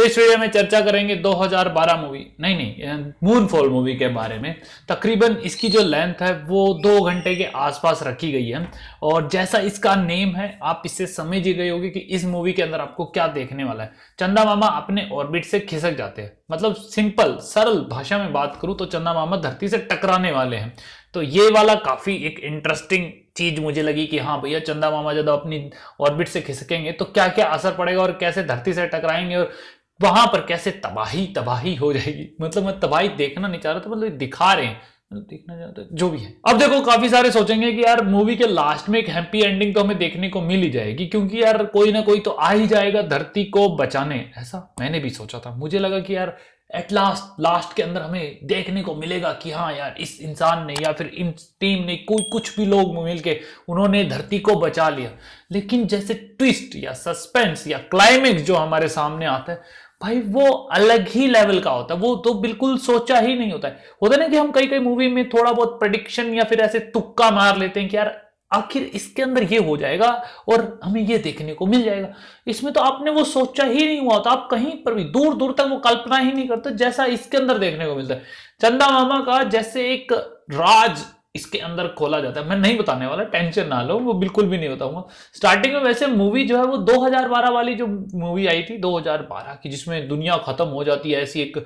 तो इस वीडियो में चर्चा करेंगे 2012 मूवी नहीं नहीं मूनफॉल मूवी के बारे में तकरीबन इसकी जो लेंथ है वो दो घंटे के आसपास रखी गई है और जैसा इसका नेम है आप इससे समझ ही गए होंगे कि इस मूवी के अंदर आपको क्या देखने वाला है चंदा मामा अपने ऑर्बिट से खिसक जाते हैं मतलब सिंपल सरल भाषा में बात करूं तो चंदा मामा धरती से टकराने वाले हैं तो ये वाला काफ़ी एक इंटरेस्टिंग चीज मुझे लगी कि हाँ भैया चंदा मामा जब अपनी ऑर्बिट से खिसकेंगे तो क्या क्या असर पड़ेगा और कैसे धरती से टकराएंगे और वहां पर कैसे तबाही तबाही हो जाएगी मतलब मैं तबाही देखना नहीं चाह रहा था मतलब दिखा रहे हैं मतलब देखना चाहते जो भी है अब देखो काफी सारे सोचेंगे कि यार मूवी के लास्ट में एक हैप्पी एंडिंग तो हमें देखने को मिल ही जाएगी क्योंकि यार कोई ना कोई तो आ ही जाएगा धरती को बचाने ऐसा मैंने भी सोचा था मुझे लगा कि यार एट लास्ट लास्ट के अंदर हमें देखने को मिलेगा कि हाँ यार इस इंसान ने या फिर इन टीम ने कोई कुछ भी लोग मिलके उन्होंने धरती को बचा लिया लेकिन जैसे ट्विस्ट या सस्पेंस या क्लाइमेक्स जो हमारे सामने आता है भाई वो अलग ही लेवल का होता है वो तो बिल्कुल सोचा ही नहीं होता है होता है ना कि हम कई कई मूवी में थोड़ा बहुत प्रडिक्शन या फिर ऐसे तुक्का मार लेते हैं कि यार आखिर इसके अंदर ये हो जाएगा और हमें ये देखने को मिल जाएगा इसमें तो आपने वो सोचा ही नहीं हुआ था आप कहीं पर भी दूर दूर तक वो कल्पना ही नहीं करते जैसा इसके अंदर देखने को मिलता है चंदा मामा का जैसे एक राज इसके अंदर खोला जाता है मैं नहीं बताने वाला टेंशन ना लो वो बिल्कुल भी नहीं बताऊंगा स्टार्टिंग में वैसे मूवी जो है वो 2012 वाली जो मूवी आई थी 2012 की जिसमें दुनिया खत्म हो जाती है ऐसी एक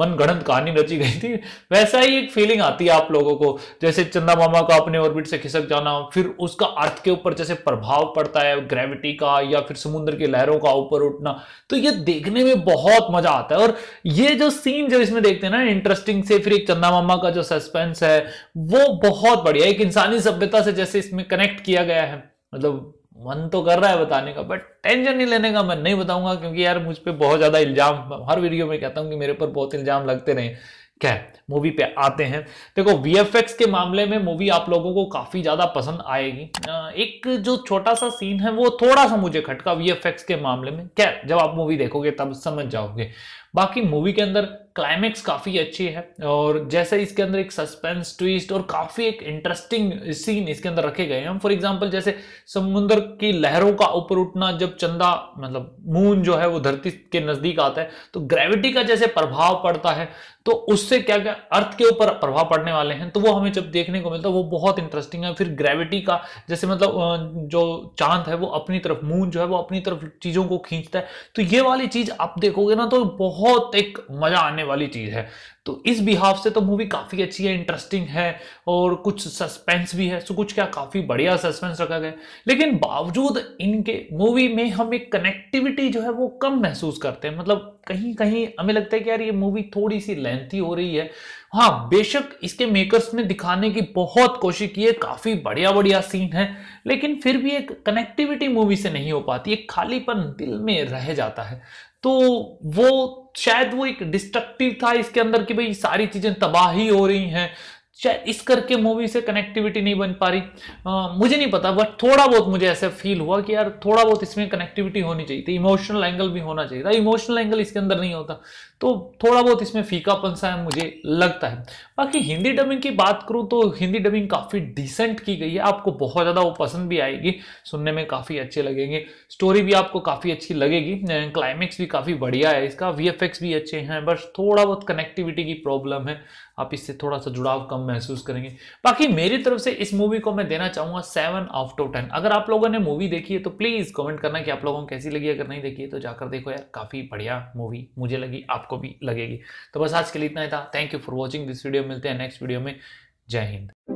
मनगढ़ंत कहानी रची गई थी वैसा ही एक फीलिंग आती है आप लोगों को जैसे चंदा मामा का अपने ऑर्बिट से खिसक जाना फिर उसका अर्थ के ऊपर जैसे प्रभाव पड़ता है ग्रेविटी का या फिर समुद्र की लहरों का ऊपर उठना तो ये देखने में बहुत मजा आता है और ये जो सीन जो इसमें देखते हैं ना इंटरेस्टिंग से फिर एक चंदा मामा का जो सस्पेंस है वो बहुत बढ़िया एक इंसानी सभ्यता से जैसे इसमें कनेक्ट किया गया है मतलब मन तो कर रहा है बताने का बट टेंशन नहीं लेने का मैं नहीं बताऊंगा क्योंकि यार मुझ पर बहुत ज़्यादा इल्ज़ाम हर वीडियो में कहता हूँ कि मेरे पर बहुत इल्ज़ाम लगते रहे क्या मूवी पे आते हैं देखो वी के मामले में मूवी आप लोगों को काफ़ी ज़्यादा पसंद आएगी एक जो छोटा सा सीन है वो थोड़ा सा मुझे खटका वी के मामले में क्या जब आप मूवी देखोगे तब समझ जाओगे बाकी मूवी के अंदर क्लाइमेक्स काफ़ी अच्छी है और जैसे इसके अंदर एक सस्पेंस ट्विस्ट और काफ़ी एक इंटरेस्टिंग सीन इसके अंदर रखे गए हैं फॉर एग्जांपल जैसे समुद्र की लहरों का ऊपर उठना जब चंदा मतलब मून जो है वो धरती के नज़दीक आता है तो ग्रेविटी का जैसे प्रभाव पड़ता है तो उससे क्या क्या अर्थ के ऊपर प्रभाव पड़ने वाले हैं तो वो हमें जब देखने को मिलता है वो बहुत इंटरेस्टिंग है फिर ग्रेविटी का जैसे मतलब जो चांद है वो अपनी तरफ मून जो है वो अपनी तरफ चीज़ों को खींचता है तो ये वाली चीज़ आप देखोगे ना तो बहुत बहुत एक मजा आने वाली चीज है तो इस बिहाफ से तो मूवी काफी अच्छी है इंटरेस्टिंग है और कुछ सस्पेंस भी है सो कुछ क्या काफी बढ़िया सस्पेंस रखा गया लेकिन बावजूद इनके मूवी में हम एक कनेक्टिविटी जो है वो कम महसूस करते हैं मतलब कहीं कहीं हमें लगता है कि यार ये मूवी थोड़ी सी लेंथी हो रही है हाँ बेशक इसके मेकर्स ने दिखाने की बहुत कोशिश की है काफी बढ़िया बढ़िया सीन है लेकिन फिर भी एक कनेक्टिविटी मूवी से नहीं हो पाती एक खालीपन दिल में रह जाता है तो वो शायद वो एक डिस्ट्रक्टिव था इसके अंदर कि भाई सारी चीजें तबाही हो रही हैं शायद इस करके मूवी से कनेक्टिविटी नहीं बन पा रही आ, मुझे नहीं पता बट थोड़ा बहुत मुझे ऐसा फील हुआ कि यार थोड़ा बहुत इसमें कनेक्टिविटी होनी चाहिए थी इमोशनल एंगल भी होना चाहिए था इमोशनल एंगल इसके अंदर नहीं होता तो थोड़ा बहुत इसमें फीकापन सा है मुझे लगता है बाकी हिंदी डबिंग की बात करूँ तो हिंदी डबिंग काफ़ी डिसेंट की गई है आपको बहुत ज़्यादा वो पसंद भी आएगी सुनने में काफ़ी अच्छे लगेंगे स्टोरी भी आपको काफ़ी अच्छी लगेगी क्लाइमेक्स भी काफ़ी बढ़िया है इसका वी भी अच्छे हैं बस थोड़ा बहुत कनेक्टिविटी की प्रॉब्लम है आप इससे थोड़ा सा जुड़ाव कम हम महसूस करेंगे बाकी मेरी तरफ से इस मूवी को मैं देना चाहूंगा सेवन आउट ऑफ टेन अगर आप लोगों ने मूवी देखी है तो प्लीज़ कमेंट करना कि आप लोगों को कैसी लगी अगर नहीं देखी है तो जाकर देखो यार काफ़ी बढ़िया मूवी मुझे लगी आपको भी लगेगी तो बस आज के लिए इतना ही था thank you for watching this video मिलते हैं नेक्स्ट वीडियो में जय हिंद